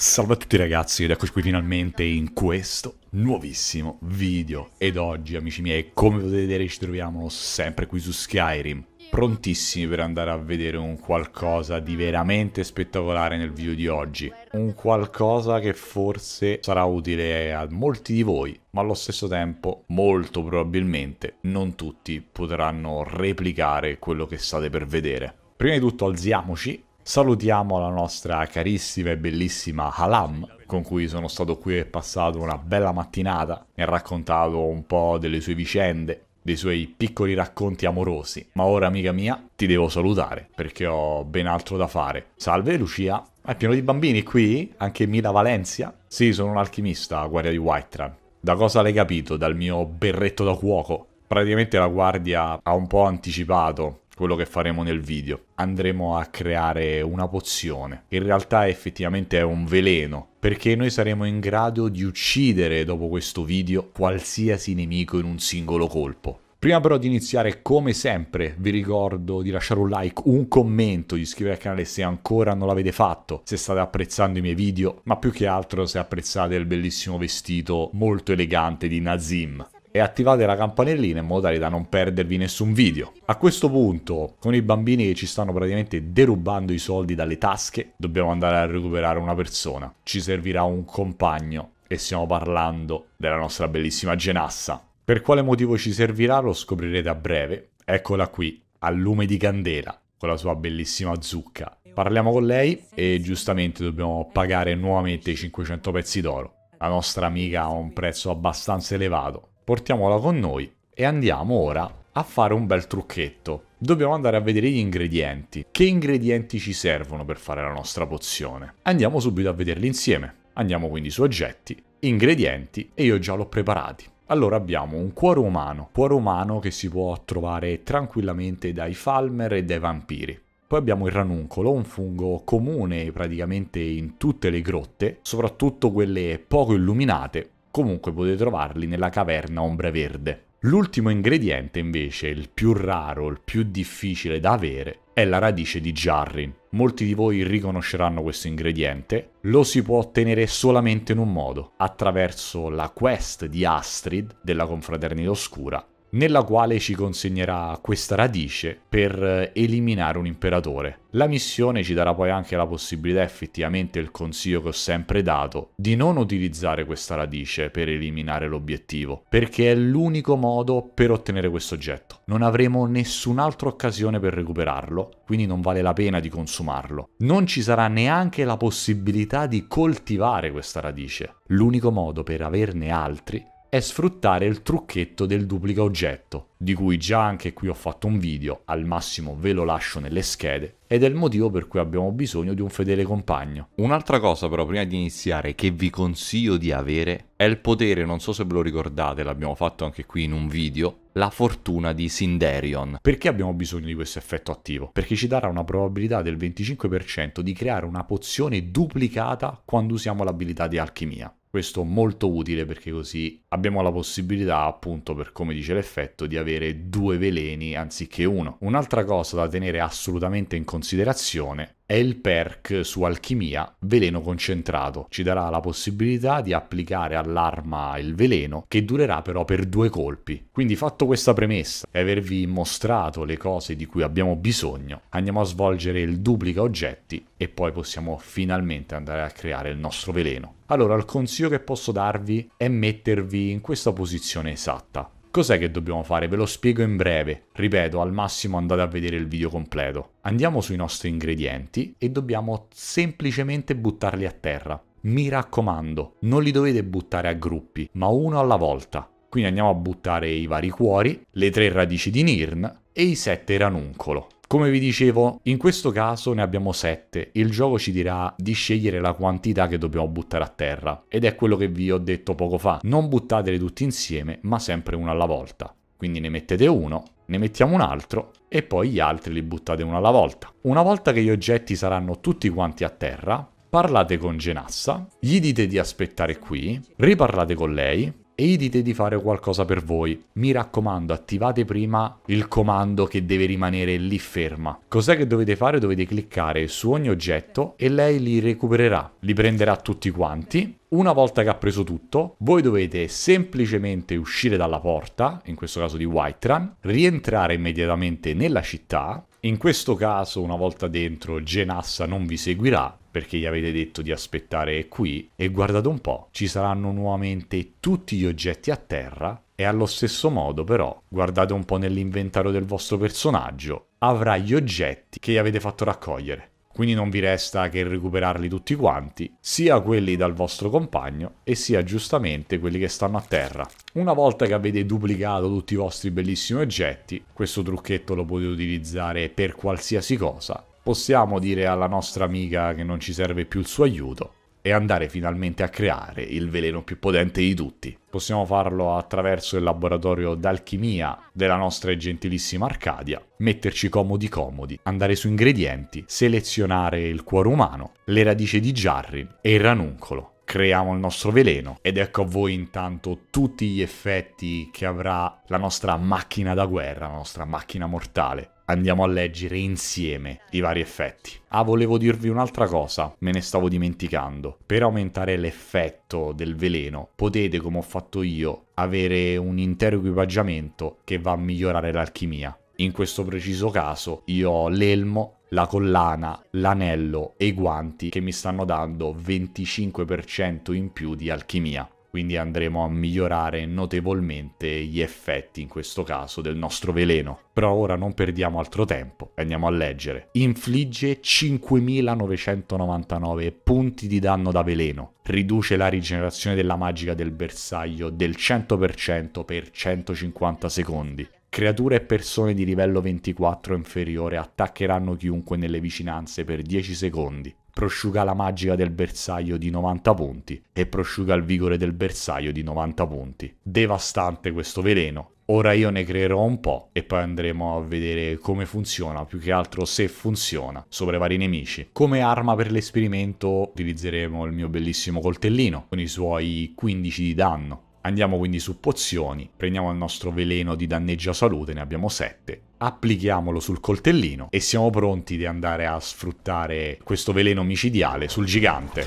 Salve a tutti ragazzi ed eccoci qui finalmente in questo nuovissimo video ed oggi amici miei come potete vedere ci troviamo sempre qui su Skyrim prontissimi per andare a vedere un qualcosa di veramente spettacolare nel video di oggi un qualcosa che forse sarà utile a molti di voi ma allo stesso tempo molto probabilmente non tutti potranno replicare quello che state per vedere Prima di tutto alziamoci Salutiamo la nostra carissima e bellissima Halam, con cui sono stato qui e passato una bella mattinata. Mi ha raccontato un po' delle sue vicende, dei suoi piccoli racconti amorosi. Ma ora, amica mia, ti devo salutare perché ho ben altro da fare. Salve Lucia, è pieno di bambini qui? Anche Mila Valencia? Sì, sono un alchimista, guardia di Whiterun. Da cosa l'hai capito? Dal mio berretto da cuoco? Praticamente la guardia ha un po' anticipato quello che faremo nel video. Andremo a creare una pozione, in realtà effettivamente è un veleno, perché noi saremo in grado di uccidere dopo questo video qualsiasi nemico in un singolo colpo. Prima però di iniziare, come sempre, vi ricordo di lasciare un like, un commento, di iscrivervi al canale se ancora non l'avete fatto, se state apprezzando i miei video, ma più che altro se apprezzate il bellissimo vestito molto elegante di Nazim e attivate la campanellina in modo tale da non perdervi nessun video. A questo punto, con i bambini che ci stanno praticamente derubando i soldi dalle tasche, dobbiamo andare a recuperare una persona. Ci servirà un compagno e stiamo parlando della nostra bellissima Genassa. Per quale motivo ci servirà lo scoprirete a breve. Eccola qui, al lume di candela, con la sua bellissima zucca. Parliamo con lei e giustamente dobbiamo pagare nuovamente i 500 pezzi d'oro. La nostra amica ha un prezzo abbastanza elevato, portiamola con noi e andiamo ora a fare un bel trucchetto. Dobbiamo andare a vedere gli ingredienti. Che ingredienti ci servono per fare la nostra pozione? Andiamo subito a vederli insieme. Andiamo quindi su oggetti, ingredienti e io già l'ho preparati. Allora abbiamo un cuore umano, cuore umano che si può trovare tranquillamente dai falmer e dai vampiri. Poi abbiamo il ranuncolo, un fungo comune praticamente in tutte le grotte, soprattutto quelle poco illuminate, comunque potete trovarli nella caverna Ombre Verde. L'ultimo ingrediente invece, il più raro, il più difficile da avere, è la radice di Jarrin. Molti di voi riconosceranno questo ingrediente, lo si può ottenere solamente in un modo, attraverso la quest di Astrid della Confraternita Oscura, nella quale ci consegnerà questa radice per eh, eliminare un imperatore. La missione ci darà poi anche la possibilità, effettivamente il consiglio che ho sempre dato, di non utilizzare questa radice per eliminare l'obiettivo, perché è l'unico modo per ottenere questo oggetto. Non avremo nessun'altra occasione per recuperarlo, quindi non vale la pena di consumarlo. Non ci sarà neanche la possibilità di coltivare questa radice. L'unico modo per averne altri è sfruttare il trucchetto del duplica oggetto, di cui già anche qui ho fatto un video, al massimo ve lo lascio nelle schede, ed è il motivo per cui abbiamo bisogno di un fedele compagno. Un'altra cosa però prima di iniziare che vi consiglio di avere è il potere, non so se ve lo ricordate, l'abbiamo fatto anche qui in un video, la fortuna di Sindarion. Perché abbiamo bisogno di questo effetto attivo? Perché ci darà una probabilità del 25% di creare una pozione duplicata quando usiamo l'abilità di alchimia. Questo molto utile perché così abbiamo la possibilità, appunto, per come dice l'effetto, di avere due veleni anziché uno. Un'altra cosa da tenere assolutamente in considerazione è il perk su alchimia veleno concentrato. Ci darà la possibilità di applicare all'arma il veleno che durerà però per due colpi. Quindi fatto questa premessa e avervi mostrato le cose di cui abbiamo bisogno, andiamo a svolgere il duplica oggetti e poi possiamo finalmente andare a creare il nostro veleno. Allora il consiglio che posso darvi è mettervi trovi in questa posizione esatta. Cos'è che dobbiamo fare? Ve lo spiego in breve. Ripeto, al massimo andate a vedere il video completo. Andiamo sui nostri ingredienti e dobbiamo semplicemente buttarli a terra. Mi raccomando, non li dovete buttare a gruppi, ma uno alla volta. Quindi andiamo a buttare i vari cuori, le tre radici di Nirn e i sette ranuncolo. Come vi dicevo, in questo caso ne abbiamo 7. Il gioco ci dirà di scegliere la quantità che dobbiamo buttare a terra. Ed è quello che vi ho detto poco fa. Non buttatele tutti insieme, ma sempre uno alla volta. Quindi ne mettete uno, ne mettiamo un altro e poi gli altri li buttate uno alla volta. Una volta che gli oggetti saranno tutti quanti a terra, parlate con Genassa, gli dite di aspettare qui, riparlate con lei, e gli dite di fare qualcosa per voi. Mi raccomando, attivate prima il comando che deve rimanere lì ferma. Cos'è che dovete fare? Dovete cliccare su ogni oggetto e lei li recupererà, li prenderà tutti quanti una volta che ha preso tutto, voi dovete semplicemente uscire dalla porta, in questo caso di Whiterun, rientrare immediatamente nella città in questo caso, una volta dentro, Genassa non vi seguirà perché gli avete detto di aspettare qui e guardate un po', ci saranno nuovamente tutti gli oggetti a terra e allo stesso modo però, guardate un po' nell'inventario del vostro personaggio, avrà gli oggetti che gli avete fatto raccogliere quindi non vi resta che recuperarli tutti quanti, sia quelli dal vostro compagno e sia giustamente quelli che stanno a terra. Una volta che avete duplicato tutti i vostri bellissimi oggetti, questo trucchetto lo potete utilizzare per qualsiasi cosa, possiamo dire alla nostra amica che non ci serve più il suo aiuto e andare finalmente a creare il veleno più potente di tutti. Possiamo farlo attraverso il laboratorio d'alchimia della nostra gentilissima Arcadia, metterci comodi comodi, andare su ingredienti, selezionare il cuore umano, le radici di Jarrin e il ranuncolo creiamo il nostro veleno ed ecco a voi intanto tutti gli effetti che avrà la nostra macchina da guerra, la nostra macchina mortale andiamo a leggere insieme i vari effetti. Ah, volevo dirvi un'altra cosa, me ne stavo dimenticando. Per aumentare l'effetto del veleno potete, come ho fatto io, avere un intero equipaggiamento che va a migliorare l'alchimia. In questo preciso caso io ho l'elmo, la collana, l'anello e i guanti che mi stanno dando 25% in più di alchimia quindi andremo a migliorare notevolmente gli effetti in questo caso del nostro veleno. Però ora non perdiamo altro tempo, andiamo a leggere. Infligge 5999 punti di danno da veleno, riduce la rigenerazione della magica del bersaglio del 100% per 150 secondi. Creature e persone di livello 24 inferiore attaccheranno chiunque nelle vicinanze per 10 secondi prosciuga la magica del bersaglio di 90 punti e prosciuga il vigore del bersaglio di 90 punti. Devastante questo veleno. Ora io ne creerò un po' e poi andremo a vedere come funziona, più che altro se funziona, sopra i vari nemici. Come arma per l'esperimento utilizzeremo il mio bellissimo coltellino, con i suoi 15 di danno. Andiamo quindi su pozioni, prendiamo il nostro veleno di danneggia salute, ne abbiamo 7, applichiamolo sul coltellino e siamo pronti di andare a sfruttare questo veleno micidiale sul gigante.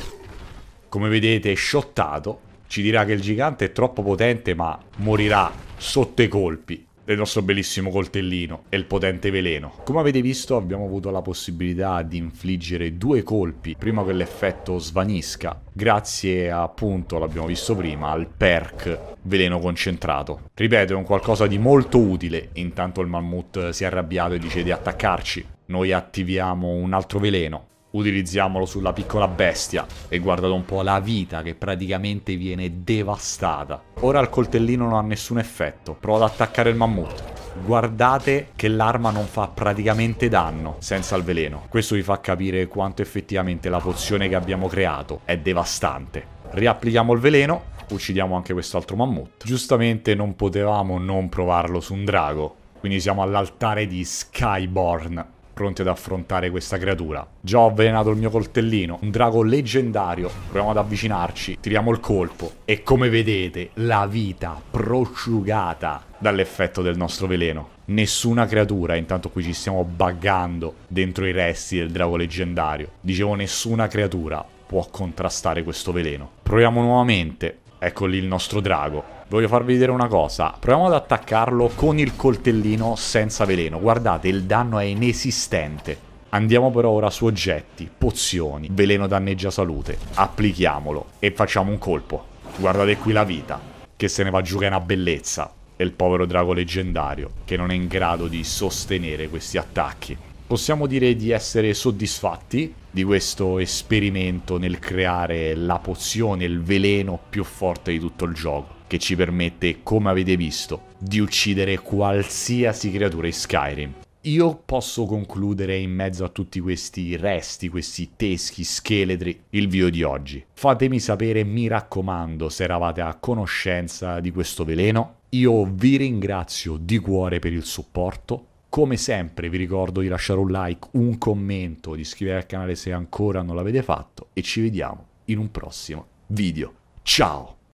Come vedete è shottato, ci dirà che il gigante è troppo potente ma morirà sotto i colpi del nostro bellissimo coltellino e il potente veleno. Come avete visto abbiamo avuto la possibilità di infliggere due colpi prima che l'effetto svanisca, grazie appunto, l'abbiamo visto prima, al perk veleno concentrato. Ripeto, è un qualcosa di molto utile, intanto il mammut si è arrabbiato e dice di attaccarci. Noi attiviamo un altro veleno utilizziamolo sulla piccola bestia e guardate un po' la vita che praticamente viene devastata. Ora il coltellino non ha nessun effetto, provo ad attaccare il mammut. Guardate che l'arma non fa praticamente danno senza il veleno. Questo vi fa capire quanto effettivamente la pozione che abbiamo creato è devastante. Riapplichiamo il veleno, uccidiamo anche quest'altro mammut. Giustamente non potevamo non provarlo su un drago, quindi siamo all'altare di Skyborn pronti ad affrontare questa creatura. Già ho avvelenato il mio coltellino, un drago leggendario. Proviamo ad avvicinarci, tiriamo il colpo. E come vedete, la vita prosciugata dall'effetto del nostro veleno. Nessuna creatura, intanto qui ci stiamo buggando dentro i resti del drago leggendario. Dicevo, nessuna creatura può contrastare questo veleno. Proviamo nuovamente. Ecco lì il nostro drago Voglio farvi vedere una cosa. Proviamo ad attaccarlo con il coltellino senza veleno. Guardate, il danno è inesistente. Andiamo però ora su oggetti, pozioni, veleno danneggia salute. Applichiamolo e facciamo un colpo. Guardate qui la vita, che se ne va giù che è una bellezza. E il povero drago leggendario, che non è in grado di sostenere questi attacchi. Possiamo dire di essere soddisfatti di questo esperimento nel creare la pozione, il veleno più forte di tutto il gioco che ci permette, come avete visto, di uccidere qualsiasi creatura in Skyrim. Io posso concludere in mezzo a tutti questi resti, questi teschi, scheletri, il video di oggi. Fatemi sapere, mi raccomando, se eravate a conoscenza di questo veleno. Io vi ringrazio di cuore per il supporto. Come sempre vi ricordo di lasciare un like, un commento, di iscrivervi al canale se ancora non l'avete fatto e ci vediamo in un prossimo video. Ciao!